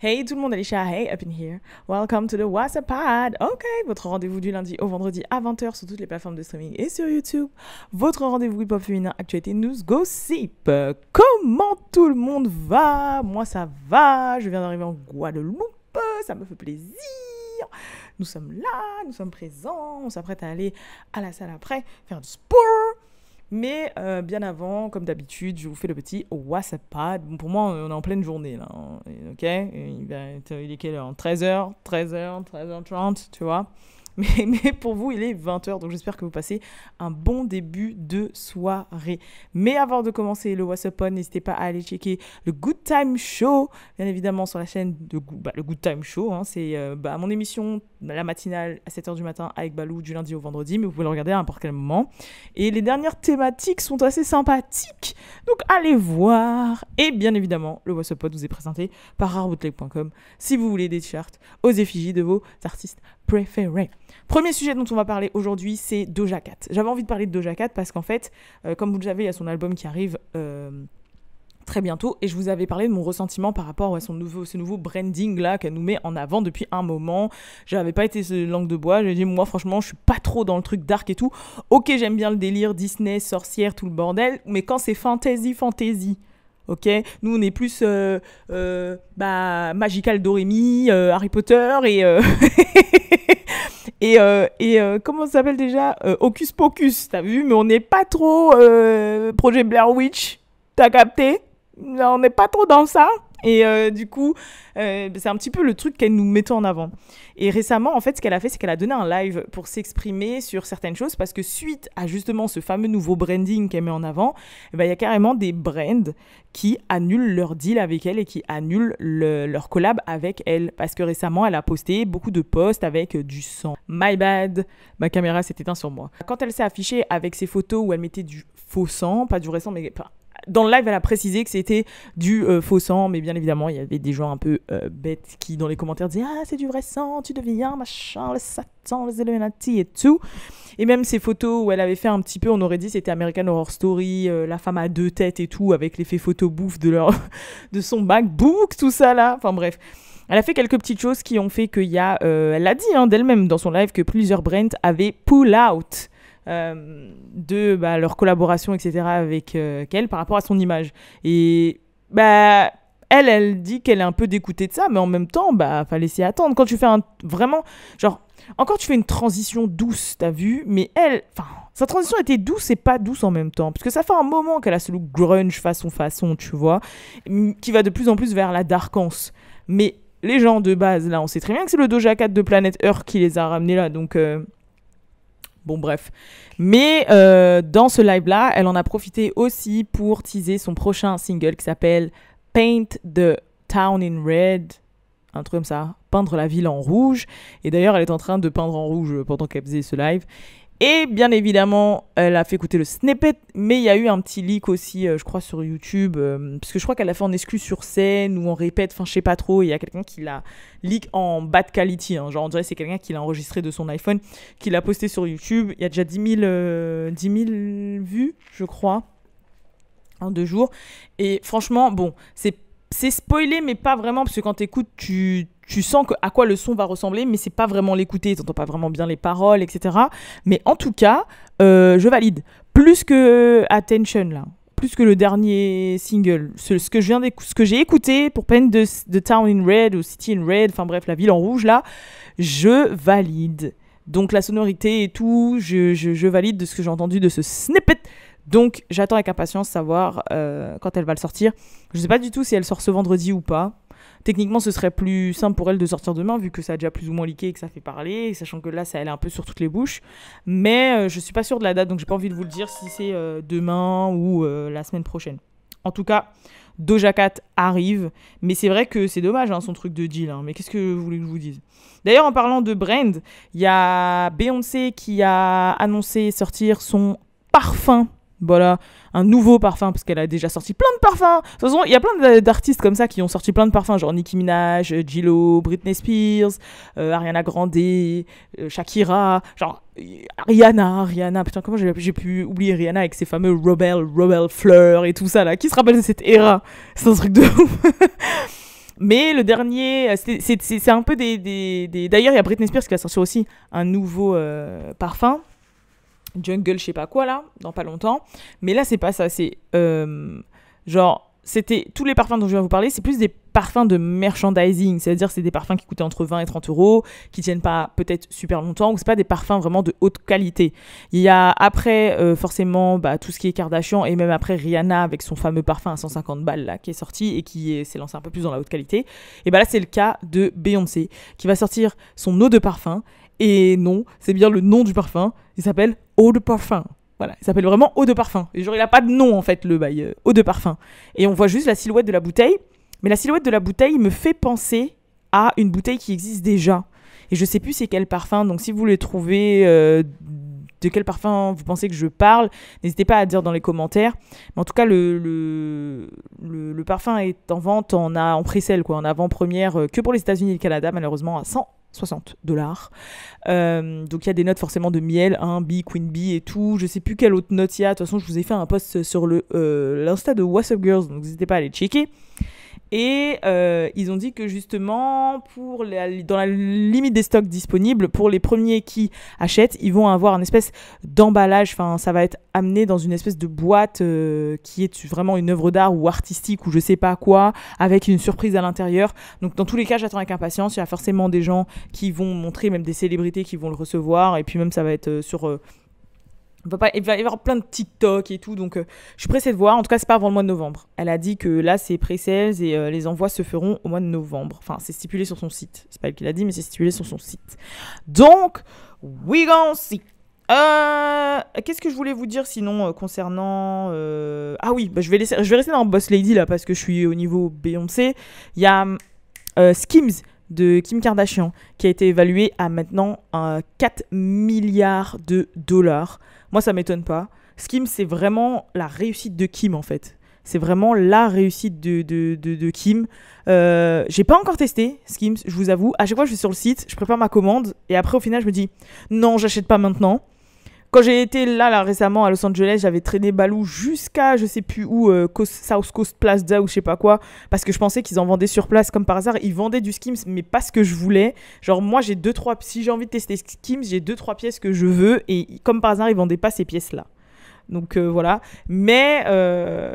Hey tout le monde, Alicia, hey up in here. Welcome to the WhatsApp Pod. Ok, votre rendez-vous du lundi au vendredi à 20h sur toutes les plateformes de streaming et sur YouTube. Votre rendez-vous hip-hop féminin, actualité, news, gossip. Comment tout le monde va Moi ça va, je viens d'arriver en Guadeloupe, ça me fait plaisir. Nous sommes là, nous sommes présents, on s'apprête à aller à la salle après, faire du sport. Mais euh, bien avant, comme d'habitude, je vous fais le petit WhatsApp pour moi, on est en pleine journée là. Hein. Ok il, il est quelle heure 13h, 13h, 13h30, tu vois. Mais, pour vous, il est 20h, donc j'espère que vous passez un bon début de soirée. Mais avant de commencer le What's Up On, n'hésitez pas à aller checker le Good Time Show, bien évidemment sur la chaîne de bah, le Good Time Show. Hein. c'est à euh, bah, mon émission, la matinale à 7h du matin avec Balou du lundi au vendredi, mais vous pouvez le regarder à n'importe quel moment. Et les dernières thématiques sont assez sympathiques, donc allez voir. Et bien évidemment, le What's Up vous est présenté par raroutleg.com si vous voulez des charts aux effigies de vos artistes Premier sujet dont on va parler aujourd'hui, c'est Doja Cat. J'avais envie de parler de Doja Cat parce qu'en fait, euh, comme vous le savez, il y a son album qui arrive euh, très bientôt et je vous avais parlé de mon ressentiment par rapport à son nouveau, ce nouveau branding là qu'elle nous met en avant depuis un moment. J'avais pas été langue de bois, j'ai dit moi franchement je suis pas trop dans le truc dark et tout. Ok j'aime bien le délire Disney, sorcière, tout le bordel, mais quand c'est fantasy, fantasy, Ok, nous on est plus euh, euh, bah, Magical Doremi, euh, Harry Potter et et, comment ça s'appelle déjà Hocus Pocus, t'as vu Mais on n'est pas trop projet Blair Witch, t'as capté On n'est pas trop dans ça. Et euh, du coup, euh, c'est un petit peu le truc qu'elle nous mettait en avant. Et récemment, en fait, ce qu'elle a fait, c'est qu'elle a donné un live pour s'exprimer sur certaines choses parce que suite à justement ce fameux nouveau branding qu'elle met en avant, eh ben, il y a carrément des brands qui annulent leur deal avec elle et qui annulent leur collab avec elle. Parce que récemment, elle a posté beaucoup de posts avec du sang. My bad, ma caméra s'est éteinte sur moi. Quand elle s'est affichée avec ses photos où elle mettait du faux sang, pas du récent, mais... pas dans le live, elle a précisé que c'était du euh, faux sang, mais bien évidemment, il y avait des gens un peu euh, bêtes qui, dans les commentaires, disaient Ah, c'est du vrai sang, tu deviens machin, le Satan, les Illuminati et tout. Et même ces photos où elle avait fait un petit peu, on aurait dit c'était American Horror Story, euh, la femme à deux têtes et tout, avec l'effet photo bouffe de, leur de son MacBook, tout ça là. Enfin bref. Elle a fait quelques petites choses qui ont fait qu'il y a. elle a dit hein, d'elle-même dans son live que plusieurs brands avaient pull out euh, de bah, leur collaboration, etc., avec euh, elle, par rapport à son image. Et bah, elle, elle dit qu'elle est un peu dégoûtée de ça, mais en même temps, bah, fallait s'y attendre. Quand tu fais un. Vraiment. Genre, encore, tu fais une transition douce, t'as vu, mais elle. Enfin, sa transition était douce et pas douce en même temps. Parce que ça fait un moment qu'elle a ce look grunge façon façon, tu vois, qui va de plus en plus vers la darkance. Mais les gens de base, là, on sait très bien que c'est le Doja 4 de Planète Earth qui les a ramenés là, donc. Euh, Bon, bref. Mais euh, dans ce live-là, elle en a profité aussi pour teaser son prochain single qui s'appelle Paint the Town in Red. Un truc comme ça, peindre la ville en rouge. Et d'ailleurs, elle est en train de peindre en rouge pendant qu'elle faisait ce live. Et bien évidemment, elle a fait écouter le snippet, mais il y a eu un petit leak aussi, euh, je crois, sur YouTube, euh, parce que je crois qu'elle a fait en exclu sur scène ou en répète, enfin je sais pas trop, il y a quelqu'un qui l'a leak en bad quality, hein, genre on dirait c'est quelqu'un qui l'a enregistré de son iPhone, qui l'a posté sur YouTube, il y a déjà 10 000, 10 vues, je crois, en deux jours. Et franchement, bon, c'est c'est spoilé, mais pas vraiment, parce que quand t'écoutes, tu, tu sens que, à quoi le son va ressembler, mais c'est pas vraiment l'écouter, t'entends pas vraiment bien les paroles, etc. Mais en tout cas, euh, je valide. Plus que Attention, là. Plus que le dernier single. Ce, que je viens ce que j'ai écouté pour peine de, Town in Red ou City in Red, enfin bref, la ville en rouge, là, je valide. Donc la sonorité et tout, je valide de ce que j'ai entendu de ce snippet donc j'attends avec impatience savoir euh, quand elle va le sortir. Je ne sais pas du tout si elle sort ce vendredi ou pas. Techniquement, ce serait plus simple pour elle de sortir demain, vu que ça a déjà plus ou moins liqué et que ça fait parler, sachant que là, ça allait un peu sur toutes les bouches. Mais je euh, je suis pas sûre de la date, donc j'ai pas envie de vous le dire si c'est euh, demain ou la semaine prochaine. En tout cas, Doja Cat arrive, mais c'est vrai que c'est dommage hein, son truc de deal. Hein. mais qu'est-ce que vous voulez que je vous dise D'ailleurs, en parlant de brand, il y a Beyoncé qui a annoncé sortir son parfum voilà, un nouveau parfum, parce qu'elle a déjà sorti plein de parfums. De toute façon, il y a plein d'artistes comme ça qui ont sorti plein de parfums, genre Nicki Minaj, Gillo, euh, Britney Spears, euh, Ariana Grande, euh, Shakira, genre Ariana, Ariana, putain, comment j'ai pu oublier Ariana avec ses fameux Rebel, Rebel Fleur et tout ça là. Qui se rappelle de cette era C'est un truc de ouf Mais le dernier, c'est un peu des. D'ailleurs, il y a Britney Spears qui a sorti aussi un nouveau parfum jungle, je sais pas quoi là, dans pas longtemps. Mais là, c'est pas ça. C'est euh, genre, c'était tous les parfums dont je viens vous parler, c'est plus des parfums de merchandising. C'est-à-dire, c'est des parfums qui coûtaient entre 20 et 30 euros, qui tiennent pas peut-être super longtemps, ou c'est pas des parfums vraiment de haute qualité. Il y a après, euh, forcément, bah, tout ce qui est Kardashian, et même après Rihanna avec son fameux parfum à 150 balles là, qui est sorti et qui s'est lancé un peu plus dans la haute qualité. Et bah là, c'est le cas de Beyoncé, qui va sortir son eau de parfum et non, c'est bien le nom du parfum. Il s'appelle Eau de Parfum. Voilà, il s'appelle vraiment Eau de Parfum. Et genre, il n'a pas de nom en fait, le bail. Euh, eau de Parfum. Et on voit juste la silhouette de la bouteille. Mais la silhouette de la bouteille me fait penser à une bouteille qui existe déjà. Et je sais plus c'est quel parfum. Donc si vous voulez trouver euh, de quel parfum vous pensez que je parle, n'hésitez pas à dire dans les commentaires. en tout cas, le, le, parfum est en vente en, en pré quoi, en avant-première, euh, que pour les États-Unis et le Canada, malheureusement, à 100 60 dollars. Euh, donc il y a des notes forcément de miel, un hein, bee, queen bee et tout. Je sais plus quelle autre note il y a. De toute façon, je vous ai fait un post sur le euh, l'insta de What's Up Girls, donc n'hésitez pas à aller checker. Et euh, ils ont dit que justement, pour dans la limite des stocks disponibles, pour les premiers qui achètent, ils vont avoir une espèce d'emballage. Enfin, ça va être amené dans une espèce de boîte euh, qui est vraiment une œuvre d'art ou artistique ou je sais pas quoi, avec une surprise à l'intérieur. Donc, dans tous les cas, j'attends avec impatience. Il y a forcément des gens qui vont montrer, même des célébrités qui vont le recevoir. Et puis, même, ça va être euh, sur. Il va, y avoir plein de TikTok et tout, donc euh, je suis pressée de voir. En tout cas, c'est pas avant le mois de novembre. Elle a dit que là, c'est pré-sales et euh, les envois se feront au mois de novembre. Enfin, c'est stipulé sur son site. C'est pas elle qui l'a dit, mais c'est stipulé sur son site. Donc, we gon' see. Euh, qu'est-ce que je voulais vous dire sinon concernant. Ah oui, bah, je, vais je vais rester dans Boss Lady là parce que je suis au niveau Beyoncé. Il y a Skims de Kim Kardashian, qui a été évalué à maintenant un euh, 4 milliards de dollars. Moi, ça m'étonne pas. Skims, c'est vraiment la réussite de Kim, en fait. C'est vraiment la réussite de, de, de, Kim. Euh, j'ai pas encore testé Skims, je vous avoue. À chaque fois, je vais sur le site, je prépare ma commande, et après, au final, je me dis non, j'achète pas maintenant. Quand j'ai été là, là récemment à Los Angeles, j'avais traîné Balou jusqu'à je sais plus où, euh, South Coast Plaza ou je sais pas quoi, parce que je pensais qu'ils en vendaient sur place comme par hasard. Ils vendaient du Skims, mais pas ce que je voulais. Genre moi j'ai deux trois, si j'ai envie de tester Skims, j'ai deux trois pièces que je veux et comme par hasard ils vendaient pas ces pièces là. Donc euh, voilà. Mais euh,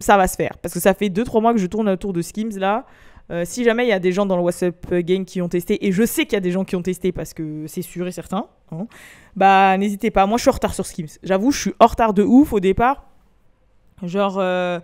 ça va se faire. Parce que ça fait 2 trois mois que je tourne autour de Skims là. Euh, si jamais il y a des gens dans le WhatsApp Game qui ont testé, et je sais qu'il y a des gens qui ont testé parce que c'est sûr et certain, hein, bah n'hésitez pas. Moi je suis en retard sur Skims. J'avoue, je suis en retard de ouf au départ. Genre, euh,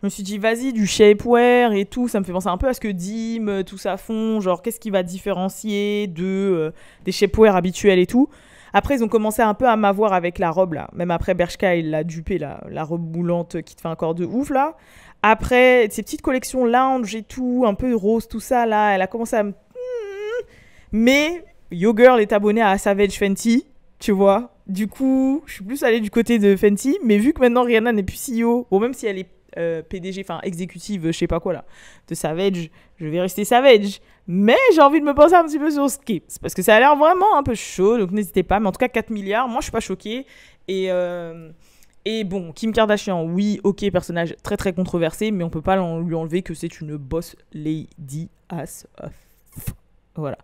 je me suis dit, vas-y, du shapewear et tout, ça me fait penser un peu à ce que Dim, euh, tout ça font. Genre, qu'est-ce qui va différencier de, des shapewear habituels et tout. Après, ils ont commencé un peu à m'avoir avec la robe, là. Même après, Bershka, il l'a dupé, la robe moulante qui te fait un corps de ouf, là. Après, ces petites collections lounge et tout, un peu rose, tout ça, là, elle a commencé à me... Hmm. Mais Yo Girl est abonnée à Savage Fenty, tu vois. Du coup, je suis plus allée du côté de Fenty, mais vu que maintenant Rihanna n'est plus CEO, ou même si elle est euh, PDG, enfin exécutive, je sais pas quoi là, de Savage, je vais rester Savage. Mais j'ai envie de me poser un petit peu sur Skips, parce que ça a l'air vraiment un peu chaud, donc n'hésitez pas. Mais en tout cas, 4 milliards, moi je suis pas choquée. Et, euh, et bon, Kim Kardashian, oui, ok, personnage très très controversé, mais on peut pas lui enlever que c'est une boss lady ass. Voilà.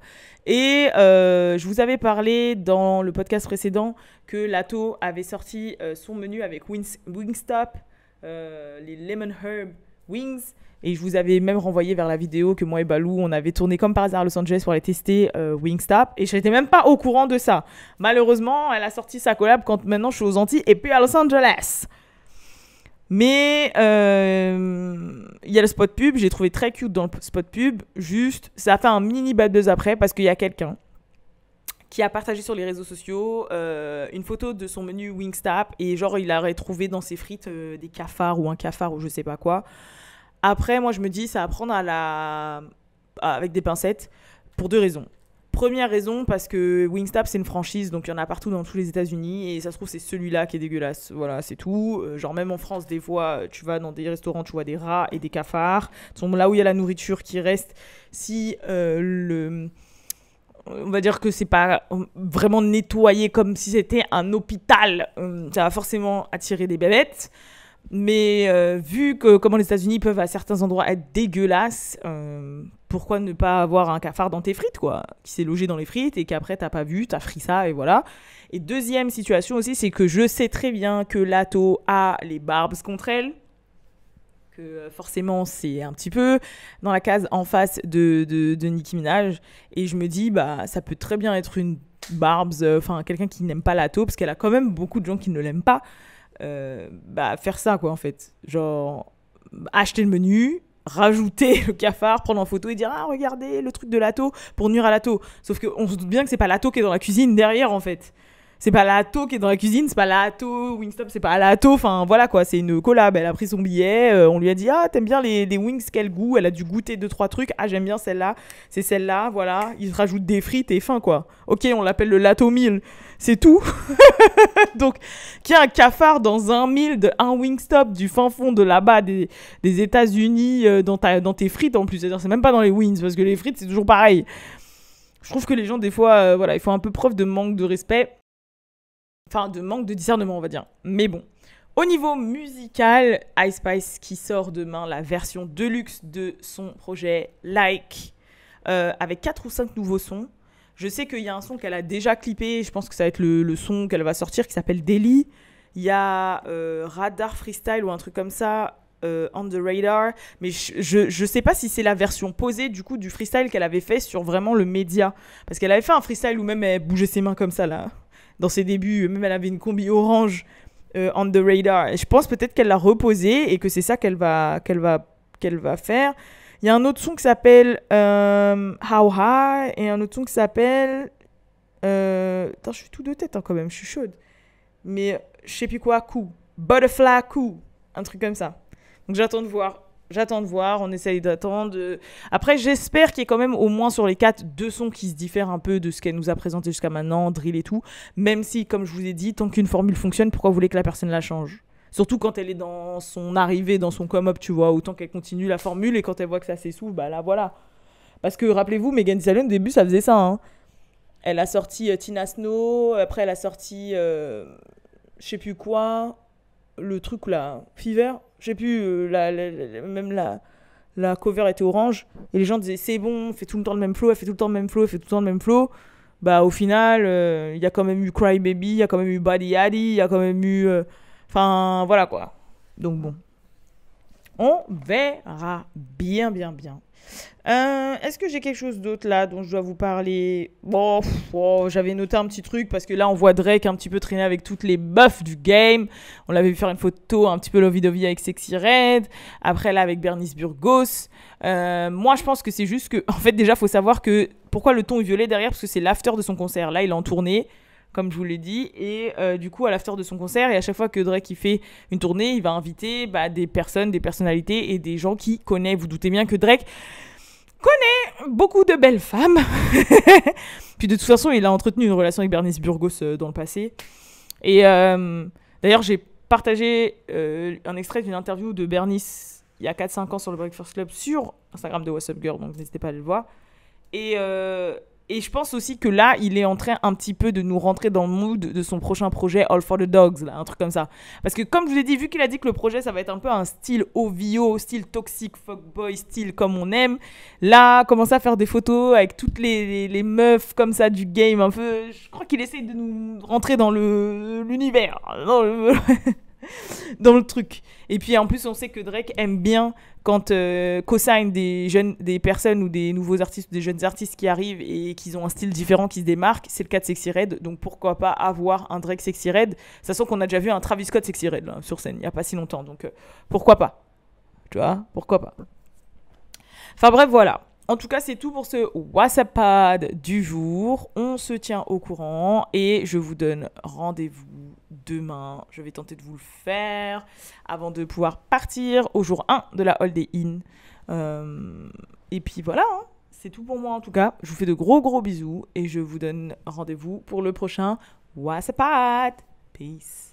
Et euh, je vous avais parlé dans le podcast précédent que Lato avait sorti euh, son menu avec Wingstop, les Lemon Herb Wings. Et je vous avais même renvoyé vers la vidéo que moi et Balou, on avait tourné comme par hasard à Los Angeles pour aller tester euh, Wingstop. Et je n'étais même pas au courant de ça. Malheureusement, elle a sorti sa collab quand maintenant je suis aux Antilles et puis à Los Angeles. Mais euh, il y a le spot pub, j'ai trouvé très cute dans le spot pub. Juste, ça a fait un mini bad buzz après parce qu'il y a quelqu'un qui a partagé sur les réseaux sociaux euh, une photo de son menu Wingstop et genre il aurait trouvé dans ses frites euh, des cafards ou un cafard ou je sais pas quoi. Après, moi, je me dis, ça à prendre à la... avec des pincettes pour deux raisons. Première raison, parce que Wingstop, c'est une franchise, donc il y en a partout dans tous les États-Unis, et ça se trouve, c'est celui-là qui est dégueulasse. Voilà, c'est tout. Euh, genre, même en France, des fois, euh, tu vas dans des restaurants, tu vois des rats et des cafards. Là où il y a la nourriture qui reste, si euh, le on va dire que c'est pas vraiment nettoyé comme si c'était un hôpital. Ça va forcément attirer des bébêtes. Mais euh, vu que comment les États-Unis peuvent à certains endroits être dégueulasses, euh, pourquoi ne pas avoir un cafard dans tes frites, quoi Qui s'est logé dans les frites et qu'après t'as pas vu, t'as frit ça et voilà. Et deuxième situation aussi, c'est que je sais très bien que Lato a les barbes contre elle. Que euh, forcément, c'est un petit peu dans la case en face de, de, Nicki Minaj. Et je me dis, bah, ça peut très bien être une barbe, enfin quelqu'un qui n'aime pas Lato, parce qu'elle a quand même beaucoup de gens qui ne l'aiment pas. Euh, bah, faire ça, quoi, en fait. Genre, acheter le menu, rajouter le cafard, prendre en photo et dire Ah, regardez le truc de Lato pour nuire à Lato Sauf qu'on se doute bien que c'est pas Lato qui est dans la cuisine derrière, en fait c'est pas l'Ato qui est dans la cuisine, c'est pas l'Ato Wingstop, c'est pas l'Ato, Enfin, voilà quoi, c'est une collab. Elle a pris son billet, euh, on lui a dit Ah, t'aimes bien les, wings, quel goût Elle a dû goûter deux, trois trucs. Ah, j'aime bien celle-là, c'est celle-là, voilà. Ils rajoutent des frites et fin quoi. Ok, on l'appelle le Lato 1000, c'est tout. Donc, qu'il y a un cafard dans un mille de un Wingstop du fin fond de là-bas des, États-Unis euh, dans, dans tes frites en plus. cest c'est même pas dans les wings parce que les frites, c'est toujours pareil. Je trouve que les gens, des fois, euh, voilà, ils font un peu preuve de manque de respect Enfin, de manque de discernement, on va dire. Mais bon. Au niveau musical, Ice Spice qui sort demain la version deluxe de son projet Like, euh, avec 4 ou 5 nouveaux sons. Je sais qu'il y a un son qu'elle a déjà clippé, je pense que ça va être le, son qu'elle va sortir qui s'appelle Daily. Il y a euh, Radar Freestyle ou un truc comme ça, euh, On the Radar. Mais je, ne sais pas si c'est la version posée du coup du freestyle qu'elle avait fait sur vraiment le média. Parce qu'elle avait fait un freestyle où même elle bougeait ses mains comme ça là dans ses débuts. Même elle avait une combi orange euh, on the radar. je pense peut-être qu'elle l'a reposée et que c'est ça qu'elle va, qu'elle va, qu'elle va faire. Il y a un autre son qui s'appelle euh, How High et un autre son qui s'appelle. Euh... Attends, je suis tout de tête hein, quand même, je suis chaude. Mais je sais plus quoi, coup. Butterfly coup. Un truc comme ça. Donc j'attends de voir j'attends de voir, on essaye d'attendre. Euh. Après, j'espère qu'il y ait quand même au moins sur les quatre deux sons qui se diffèrent un peu de ce qu'elle nous a présenté jusqu'à maintenant, drill et tout. Même si, comme je vous ai dit, tant qu'une formule fonctionne, pourquoi vous voulez que la personne la change Surtout quand elle est dans son arrivée, dans son come-up, tu vois, autant qu'elle continue la formule et quand elle voit que ça s'essouffle, bah là voilà. Parce que rappelez-vous, Megan Thee au début, ça faisait ça. Hein. Elle a sorti euh, Tina Snow, après elle a sorti euh, je sais plus quoi, le truc là, Fever, j'ai plus, euh, la, même la, la cover était orange, et les gens disaient c'est bon, fait tout le temps le même flow, elle fait tout le temps le même flow, elle fait tout le temps le même flow. Bah au final, euh, il y a quand même eu Cry Baby, il y a quand même eu Body ali il y a quand même eu. Euh, enfin voilà quoi. Donc bon. On verra bien, bien, bien euh, est-ce que j'ai quelque chose d'autre là dont je dois vous parler Bon, oh, j'avais noté un petit truc parce que là on voit Drake un petit peu traîner avec toutes les buffs du game. On l'avait vu faire une photo un petit peu lovey-dovey avec Sexy Red. Après là avec Bernice Burgos. Euh, moi je pense que c'est juste que, en fait déjà faut savoir que pourquoi le ton est violet derrière parce que c'est l'after de son concert. Là il est en tournée comme je vous l'ai dit. Et euh, du coup, à l'after de son concert, et à chaque fois que Drake fait une tournée, il va inviter bah, des personnes, des personnalités et des gens qui connaissent. Vous doutez bien que Drake connaît beaucoup de belles femmes. Puis de toute façon, il a entretenu une relation avec Bernice Burgos euh, dans le passé. Et euh, d'ailleurs, j'ai partagé un extrait d'une interview de Bernice il y a 4-5 ans sur le Breakfast Club sur Instagram de What's Up Girl, donc n'hésitez pas à le voir. Et et je pense aussi que là, il est en train un petit peu de nous rentrer dans le mood de son prochain projet All for the Dogs, un truc comme ça. Parce que comme je vous l'ai dit, vu qu'il a dit que le projet, ça va être un peu un style OVO, style toxic fuckboy, style comme on aime, là, commencer à faire des photos avec toutes les, meufs comme ça du game, un peu... Je crois qu'il essaye de nous rentrer dans l'univers. Le, l'univers. dans le truc. Et puis en plus, on sait que Drake aime bien quand euh, co-signe des jeunes, des personnes ou des nouveaux artistes, des jeunes artistes qui arrivent et qu'ils ont un style différent, qui se démarque. C'est le cas de Sexy Red, donc pourquoi pas avoir un Drake Sexy Red, sachant qu'on a déjà vu un Travis Scott Sexy Red sur scène il n'y a pas si longtemps, donc euh, pourquoi pas, tu vois, pourquoi pas. Enfin bref, voilà. En tout cas, c'est tout pour ce WhatsApp du jour. On se tient au courant et je vous donne rendez-vous demain. Je vais tenter de vous le faire avant de pouvoir partir au jour 1 de la Holiday Inn. Euh, et puis voilà, hein. c'est tout pour moi en tout cas. Je vous fais de gros gros bisous et je vous donne rendez-vous pour le prochain What's Up Peace.